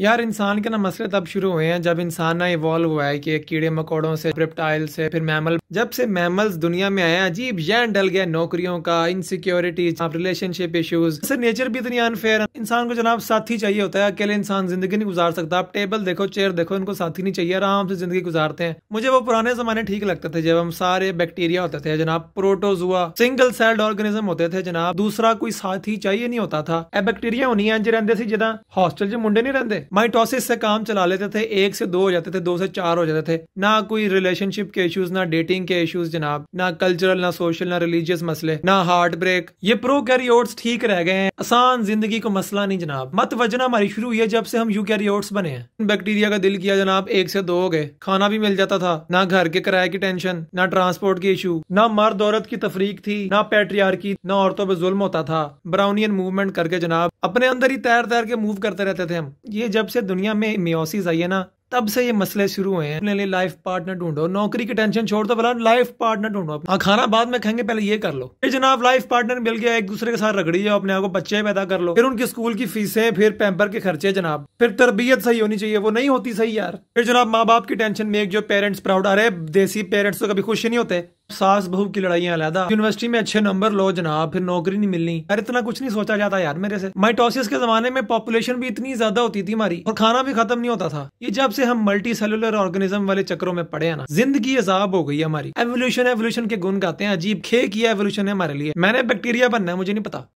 यार इंसान के ना मसले तब शुरू हुए हैं जब इंसान ना इवॉल्व हुआ है कि कीड़े मकोड़ों से रिप्टाइल से फिर मैमल जब से मैमल्स दुनिया में आए अजीब जैन डल गया नौकरियों का इनसिक्योरिटी रिलेशनशिप इश्यूज सर नेचर भी इतनी अनफेयर है इंसान को जनाब साथी चाहिए होता है अकेले इंसान जिंदगी नहीं गुजार सकता आप टेबल देखो चेयर देखो इनको साथी नहीं चाहिए आराम से जिंदगी गुजारते हैं मुझे वो पुराने जमाने ठीक लगते थे जब हम सारे बैक्टीरिया होते थे जनाब प्रोटोज हुआ सिंगल सेल्ड ऑर्गेनिज्म होते थे जनाब दूसरा कोई साथी चाहिए नहीं होता था ए बैक्टीरिया होनी है रहते सी जिदा हॉस्टल च मुंडे नहीं रहते माइटोसिस से काम चला लेते थे एक से दो हो जाते थे दो से चार हो जाते थे ना कोई रिलेशनशिप के इश्यूज ना डेटिंग के इश्यूज जनाब ना कल्चरल ना सोशल ना रिलीजियस मसले ना हार्ट ब्रेक ये प्रो कैरियोट्स ठीक रह गए हैं आसान जिंदगी को मसला नहीं जनाब मत वजना हमारी शुरू हुई है जब से हम यू कैरियोट्स बने हैं बैक्टीरिया का दिल किया जनाब एक से दो हो गए खाना भी मिल जाता था ना घर के किराए की टेंशन ना ट्रांसपोर्ट की इशू ना मर्द औरत की तफरीक थी ना पेट्रियार की ना औरतों पर जुल्म होता था ब्राउनियन मूवमेंट करके जनाब अपने अंदर ही तैर तैर के मूव करते रहते थे हम ये जब से दुनिया में मियोसिस आई है ना तब से ये मसले शुरू हुए हैं अपने लिए लाइफ पार्टनर ढूंढो नौकरी की टेंशन छोड़ दो पहला लाइफ पार्टनर ढूंढो हाँ खाना बाद में खाएंगे पहले ये कर लो फिर जनाब लाइफ पार्टनर मिल गया एक दूसरे के साथ रगड़ी जाओ अपने आप को बच्चे पैदा कर लो फिर उनकी स्कूल की फीसें फिर पैम्पर के खर्चे जनाब फिर तरबियत सही होनी चाहिए वो नहीं होती सही यार फिर जनाब माँ बाप की टेंशन में एक जो पेरेंट्स प्राउड आ रहे देसी पेरेंट्स तो कभी खुश नहीं होते सास बहू की लड़ाइयाँ अलहदा यूनिवर्सिटी में अच्छे नंबर लो जनाब फिर नौकरी नहीं मिलनी यार इतना कुछ नहीं सोचा जाता यार मेरे से माइटोसिस के जमाने में पॉपुलेशन भी इतनी ज्यादा होती थी हमारी और खाना भी खत्म नहीं होता था ये जब से हम मल्टी सेलुलर ऑर्गेनिज्म वाले चक्रों में पड़े हैं ना जिंदगी अजाब हो गई है हमारी एवोल्यूशन एवोल्यूशन के गुण गाते हैं अजीब खे किया एवोल्यूशन है हमारे लिए मैंने बैक्टीरिया बनना है मुझे नहीं पता